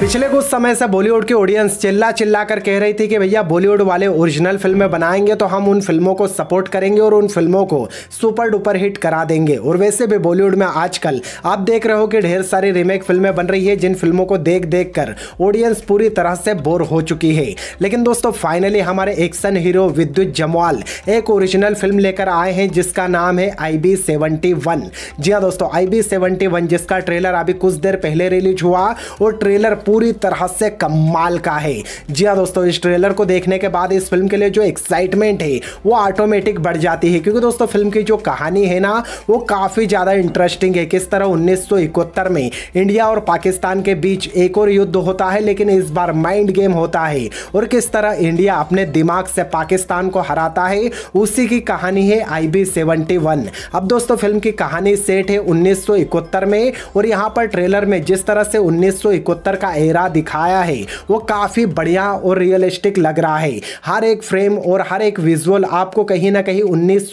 पिछले कुछ समय से बॉलीवुड की ऑडियंस चिल्ला चिल्ला कर कह रही थी कि भैया बॉलीवुड वाले ओरिजिनल फिल्में बनाएंगे तो हम उन फिल्मों को सपोर्ट करेंगे और उन फिल्मों को सुपर डुपर हिट करा देंगे और वैसे भी बॉलीवुड में आजकल आप देख रहे हो कि ढेर सारी रीमेक फिल्में बन रही है जिन फिल्मों को देख देख कर ऑडियंस पूरी तरह से बोर हो चुकी है लेकिन दोस्तों फाइनली हमारे एक्शन हीरो विद्युत जमवाल एक ओरिजिनल फिल्म लेकर आए हैं जिसका नाम है आई बी सेवेंटी वन जी हाँ दोस्तों आई बी सेवेंटी वन जिसका ट्रेलर अभी कुछ देर पहले रिलीज हुआ और ट्रेलर पूरी तरह से कमाल का है जी हाँ दोस्तों इस ट्रेलर को देखने के बाद इस फिल्म के लिए जो एक्साइटमेंट है वो ऑटोमेटिक बढ़ जाती है क्योंकि दोस्तों फिल्म की जो कहानी है ना वो काफ़ी ज़्यादा इंटरेस्टिंग है किस तरह उन्नीस में इंडिया और पाकिस्तान के बीच एक और युद्ध होता है लेकिन इस बार माइंड गेम होता है और किस तरह इंडिया अपने दिमाग से पाकिस्तान को हराता है उसी की कहानी है आई बी अब दोस्तों फिल्म की कहानी सेट है उन्नीस में और यहाँ पर ट्रेलर में जिस तरह से उन्नीस का एरा दिखाया है वो काफ़ी बढ़िया और रियलिस्टिक लग रहा है हर एक फ्रेम और हर एक विजुअल आपको कहीं ना कहीं उन्नीस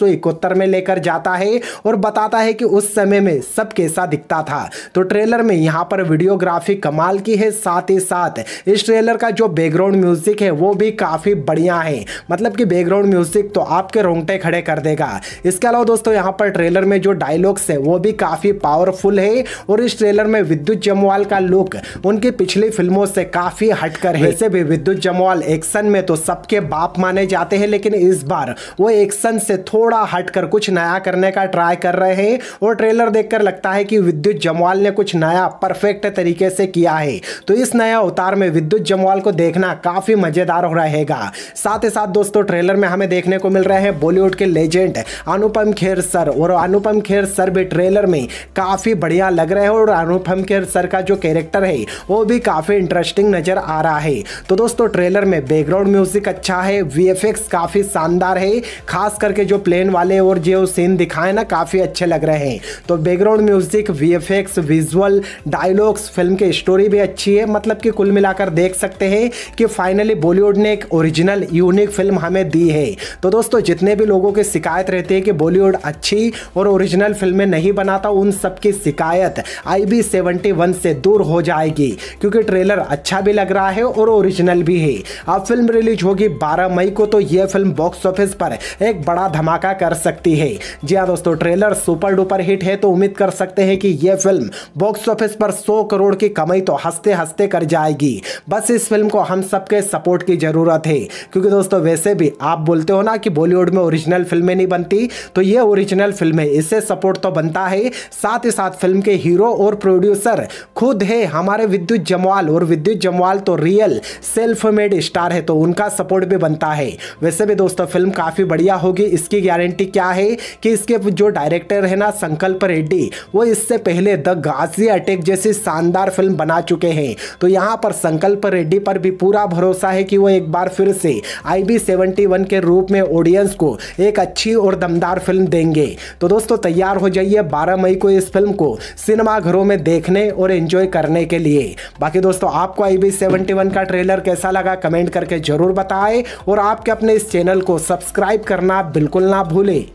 में लेकर जाता है और बताता है कि उस समय में सब कैसा दिखता था तो ट्रेलर में यहाँ पर वीडियोग्राफी कमाल की है साथ ही साथ इस ट्रेलर का जो बैकग्राउंड म्यूजिक है वो भी काफ़ी बढ़िया है मतलब कि बैकग्राउंड म्यूजिक तो आपके रोंगटे खड़े कर देगा इसके अलावा दोस्तों यहाँ पर ट्रेलर में जो डायलॉग्स है वो भी काफ़ी पावरफुल है और इस ट्रेलर में विद्युत जमवाल का लुक उनके पिछले पिछली फिल्मों से काफी हटकर है वैसे भी विद्युत जमवाल एक्शन में तो सबके बाप माने जाते हैं लेकिन इस बार वो एक्शन से थोड़ा हटकर कुछ नया करने का ट्राई कर रहे हैं और ट्रेलर देखकर लगता है कि विद्युत जमवाल ने कुछ नया परफेक्ट तरीके से किया है तो इस नया अवतार में विद्युत जमवाल को देखना काफी मजेदार हो रहेगा साथ ही साथ दोस्तों ट्रेलर में हमें देखने को मिल रहे हैं बॉलीवुड के लेजेंड अनुपम खेर सर और अनुपम खेर सर भी ट्रेलर में काफी बढ़िया लग रहे हैं और अनुपम खेर सर का जो कैरेक्टर है वो भी काफ़ी इंटरेस्टिंग नज़र आ रहा है तो दोस्तों ट्रेलर में बैकग्राउंड म्यूजिक अच्छा है वी काफ़ी शानदार है खास करके जो प्लेन वाले और जो सीन दिखाए ना काफ़ी अच्छे लग रहे हैं तो बैकग्राउंड म्यूजिक वी विजुअल डायलॉग्स फिल्म की स्टोरी भी अच्छी है मतलब कि कुल मिलाकर देख सकते हैं कि फाइनली बॉलीवुड ने एक ओरिजिनल यूनिक फिल्म हमें दी है तो दोस्तों जितने भी लोगों की शिकायत रहती है कि बॉलीवुड अच्छी और ओरिजिनल फिल्में नहीं बनाता उन सबकी शिकायत आई बी से दूर हो जाएगी क्योंकि क्योंकि ट्रेलर अच्छा भी लग रहा है और ओरिजिनल भी है अब फिल्म रिलीज होगी 12 मई को तो यह फिल्म बॉक्स ऑफिस पर एक बड़ा धमाका कर सकती है जी हाँ दोस्तों ट्रेलर सुपर डुपर हिट है तो उम्मीद कर सकते हैं कि यह फिल्म बॉक्स ऑफिस पर 100 करोड़ की कमाई तो हंसते हंसते कर जाएगी बस इस फिल्म को हम सबके सपोर्ट की ज़रूरत है क्योंकि दोस्तों वैसे भी आप बोलते हो ना कि बॉलीवुड में ओरिजिनल फिल्में नहीं बनती तो ये ओरिजिनल फिल्म है इससे सपोर्ट तो बनता है साथ ही साथ फिल्म के हीरो और प्रोड्यूसर खुद है हमारे विद्युत जमा जमवाल और विद्युत जमवाल तो रियल सेल्फ मेड स्टार है तो उनका सपोर्ट भी बनता है वैसे भी दोस्तों फिल्म काफ़ी बढ़िया होगी इसकी गारंटी क्या है कि इसके जो डायरेक्टर है ना संकल्प रेड्डी वो इससे पहले द गाजी अटैक जैसी शानदार फिल्म बना चुके हैं तो यहाँ पर संकल्प रेड्डी पर भी पूरा भरोसा है कि वो एक बार फिर से आई बी के रूप में ऑडियंस को एक अच्छी और दमदार फिल्म देंगे तो दोस्तों तैयार हो जाइए बारह मई को इस फिल्म को सिनेमाघरों में देखने और एंजॉय करने के लिए बाकी दोस्तों आपको आई बी सेवेंटी वन का ट्रेलर कैसा लगा कमेंट करके जरूर बताएं और आपके अपने इस चैनल को सब्सक्राइब करना बिल्कुल ना भूलें